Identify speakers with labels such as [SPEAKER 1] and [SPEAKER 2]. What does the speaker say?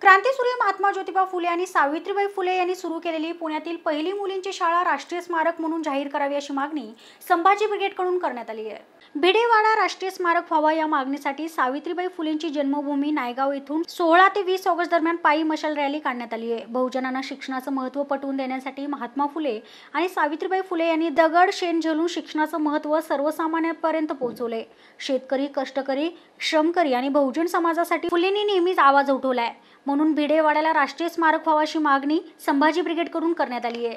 [SPEAKER 1] क्रांतीसूर्य महात्मा ज्योतिबा फुले आणि सावित्रीबाई फुले यांनी सुरू केलेली पुण्यातील पहिली मुलींची शाळा राष्ट्रीय स्मारक म्हणून जाहीर करावी अशी मागणी संभाजी ब्रिगेडकडून करण्यात आली आहे भिडेवाडा राष्ट्रीय स्मारक व्हावा या मागणीसाठी सावित्रीबाई फुलेंची जन्मभूमी नायगाव येथून सोळा ते वीस ऑगस्ट दरम्यान पायी मशाल रॅली काढण्यात आली आहे बहुजनांना शिक्षणाचं महत्त्व पटवून देण्यासाठी महात्मा फुले आणि सावित्रीबाई फुले यांनी दगड शेण झेलून शिक्षणाचं महत्त्व सर्वसामान्यांपर्यंत पोहोचवले शेतकरी कष्टकरी श्रमकरी आणि बहुजन समाजासाठी फुलेंनी नेहमीच आवाज उठवलाय म्हणून भिडेवाड्याला राष्ट्रीय स्मारक व्हावं मागणी संभाजी ब्रिगेडकडून करण्यात आली आहे